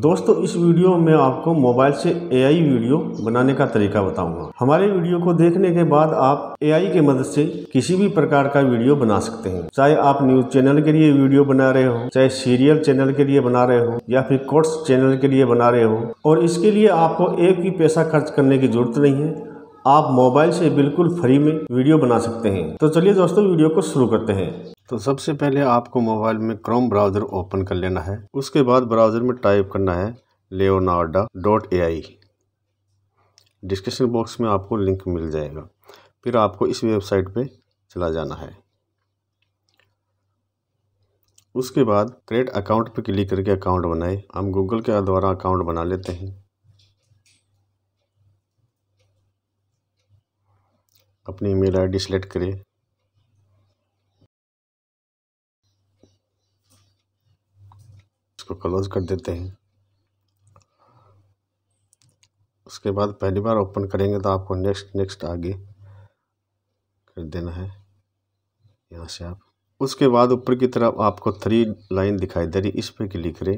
दोस्तों इस वीडियो में आपको मोबाइल से एआई वीडियो बनाने का तरीका बताऊंगा हमारे वीडियो को देखने के बाद आप एआई के मदद से किसी भी प्रकार का वीडियो बना सकते हैं चाहे आप न्यूज चैनल के लिए वीडियो बना रहे हो चाहे सीरियल चैनल के लिए बना रहे हो या फिर कोर्स चैनल के लिए बना रहे हो और इसके लिए आपको एक भी पैसा खर्च करने की जरूरत नहीं है आप मोबाइल से बिल्कुल फ्री में वीडियो बना सकते हैं तो चलिए दोस्तों वीडियो को शुरू करते हैं तो सबसे पहले आपको मोबाइल में क्रोम ब्राउज़र ओपन कर लेना है उसके बाद ब्राउज़र में टाइप करना है Leonardo dot A I description box में आपको लिंक मिल जाएगा फिर आपको इस वेबसाइट पे चला जाना है उसके बाद क्रिएट अकाउंट पे क्लिक करके अकाउंट बनाए हम गूगल के द्वारा अकाउंट बना लेते हैं अपनी ईमेल आईडी सेलेक्ट करें इसको क्लोज कर देते हैं उसके बाद पहली बार ओपन करेंगे तो आपको नेक्स्ट नेक्स्ट आगे कर देना है यहाँ से आप उसके बाद ऊपर की तरफ आपको थ्री लाइन दिखाई दे रही इस पर क्लिक करें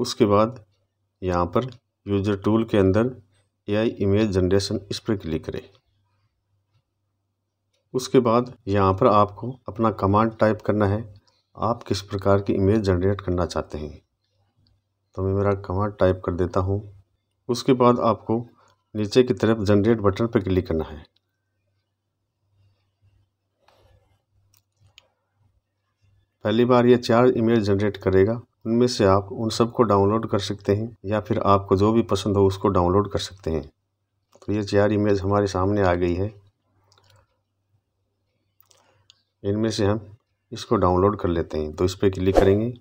उसके बाद यहाँ पर यूजर टूल के अंदर एआई इमेज जनरेशन इस पर क्लिक करें उसके बाद यहाँ पर आपको अपना कमांड टाइप करना है आप किस प्रकार की इमेज जनरेट करना चाहते हैं तो मैं मेरा कमांड टाइप कर देता हूँ उसके बाद आपको नीचे की तरफ जनरेट बटन पर क्लिक करना है पहली बार ये चार इमेज जनरेट करेगा उनमें से आप उन सबको डाउनलोड कर सकते हैं या फिर आपको जो भी पसंद हो उसको डाउनलोड कर सकते हैं तो ये चार इमेज हमारे सामने आ गई है इनमें से हम इसको डाउनलोड कर लेते हैं तो इस पर क्लिक करेंगे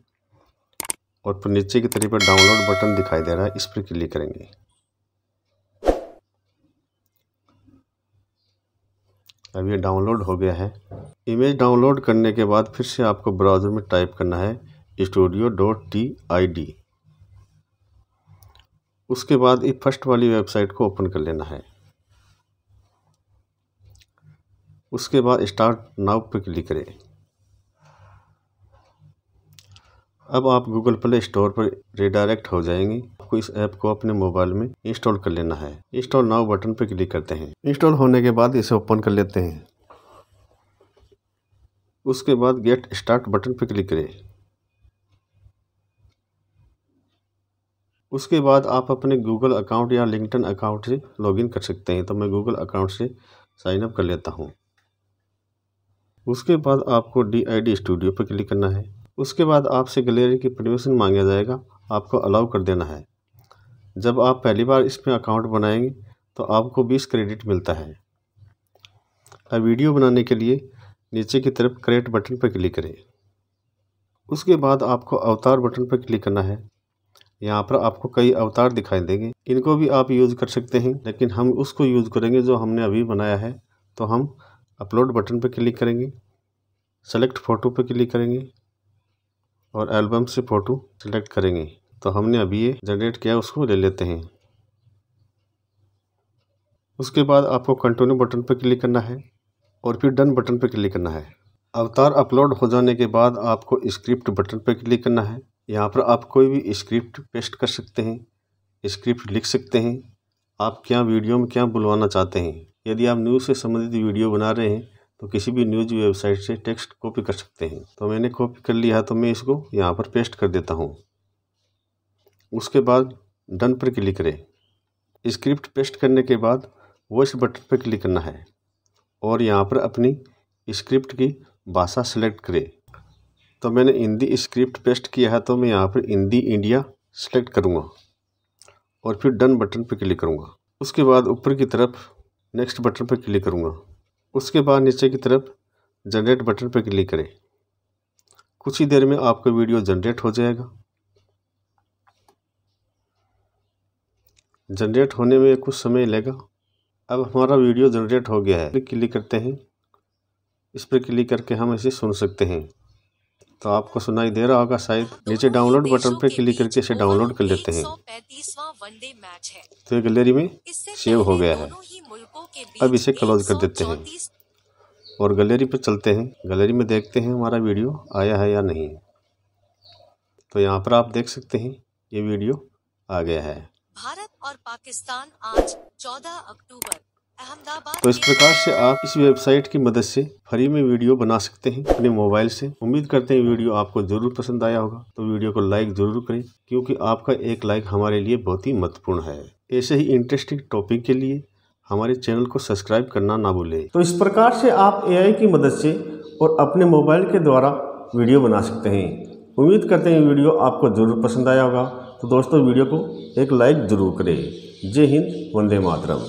और फिर नीचे की तरफ पर डाउनलोड बटन दिखाई दे रहा है इस पर क्लिक करेंगे अब ये डाउनलोड हो गया है इमेज डाउनलोड करने के बाद फिर से आपको ब्राउज़र में टाइप करना है studio dot D I D उसके बाद ये फर्स्ट वाली वेबसाइट को ओपन कर लेना है उसके बाद स्टार्ट नाउ पर क्लिक करें अब आप गूगल प्ले स्टोर पर रिडायरेक्ट हो जाएंगे आपको इस ऐप को अपने मोबाइल में इंस्टॉल कर लेना है इंस्टॉल नाउ बटन पर क्लिक करते हैं इंस्टॉल होने के बाद इसे ओपन कर लेते हैं उसके बाद गेट स्टार्ट बटन पर क्लिक करें उसके बाद आप अपने गूगल अकाउंट या लिंकटन अकाउंट से लॉगिन कर सकते हैं तो मैं गूगल अकाउंट से साइन अप कर लेता हूँ उसके बाद आपको डी आई डी स्टूडियो पर क्लिक करना है उसके बाद आपसे गैलरी की परमिशन मांगा जाएगा आपको अलाउ कर देना है जब आप पहली बार इसमें अकाउंट बनाएंगे तो आपको 20 क्रेडिट मिलता है अब वीडियो बनाने के लिए नीचे की तरफ क्रेडिट बटन पर क्लिक करें उसके बाद आपको अवतार बटन पर क्लिक करना है यहाँ पर आपको कई अवतार दिखाई देंगे इनको भी आप यूज़ कर सकते हैं लेकिन हम उसको यूज़ करेंगे जो हमने अभी बनाया है तो हम अपलोड बटन पर क्लिक करेंगे सेलेक्ट फ़ोटो पर क्लिक करेंगे और एल्बम से फ़ोटो सिलेक्ट करेंगे तो हमने अभी ये जनरेट किया उसको ले लेते हैं उसके बाद आपको कंटिन्यू बटन पर क्लिक करना है और फिर डन बटन पर क्लिक करना है अवतार अपलोड हो जाने के बाद आपको स्क्रिप्ट बटन पर क्लिक करना है यहाँ पर आप कोई भी स्क्रिप्ट पेस्ट कर सकते हैं स्क्रिप्ट लिख सकते हैं आप क्या वीडियो में क्या बुलवाना चाहते हैं यदि आप न्यूज़ से संबंधित वीडियो बना रहे हैं तो किसी भी न्यूज वेबसाइट से टेक्स्ट कॉपी कर सकते हैं तो मैंने कॉपी कर लिया तो मैं इसको यहाँ पर पेस्ट कर देता हूँ उसके बाद डन पर क्लिक करें स्क्रिप्ट पेस्ट करने के बाद वॉइस बटन पर क्लिक करना है और यहाँ पर अपनी स्क्रिप्ट की भाषा सेलेक्ट करें तो मैंने हिंदी स्क्रिप्ट पेस्ट किया है तो मैं यहाँ पर हिंदी इंडिया सेलेक्ट करूँगा और फिर डन बटन पर क्लिक करूँगा उसके बाद ऊपर की तरफ नेक्स्ट बटन पर क्लिक करूँगा उसके बाद नीचे की तरफ जनरेट बटन पर क्लिक करें कुछ ही देर में आपका वीडियो जनरेट हो जाएगा जनरेट होने में कुछ समय लेगा अब हमारा वीडियो जनरेट हो गया है क्लिक करते हैं इस पर क्लिक करके हम इसे सुन सकते हैं तो आपको सुनाई दे रहा होगा शायद नीचे डाउनलोड बटन पर क्लिक करके इसे डाउनलोड कर लेते हैं तो ये गैलरी में सेव हो गया है अब इसे क्लोज कर देते हैं और गैलरी पर चलते हैं गैलरी में देखते हैं हमारा वीडियो आया है या नहीं तो यहाँ पर आप देख सकते हैं ये वीडियो आ गया है भारत और पाकिस्तान आज 14 अक्टूबर अहमदाबाद तो इस प्रकार से आप इस वेबसाइट की मदद से फ्री में वीडियो बना सकते हैं अपने मोबाइल से उम्मीद करते हैं वीडियो आपको जरूर पसंद आया होगा तो वीडियो को लाइक जरूर करें क्योंकि आपका एक लाइक हमारे लिए बहुत ही महत्वपूर्ण है ऐसे ही इंटरेस्टिंग टॉपिक के लिए हमारे चैनल को सब्सक्राइब करना ना भूलें तो इस प्रकार से आप एआई की मदद से और अपने मोबाइल के द्वारा वीडियो बना सकते हैं उम्मीद करते हैं वीडियो आपको ज़रूर पसंद आया होगा तो दोस्तों वीडियो को एक लाइक ज़रूर करें जय हिंद वंदे मातरम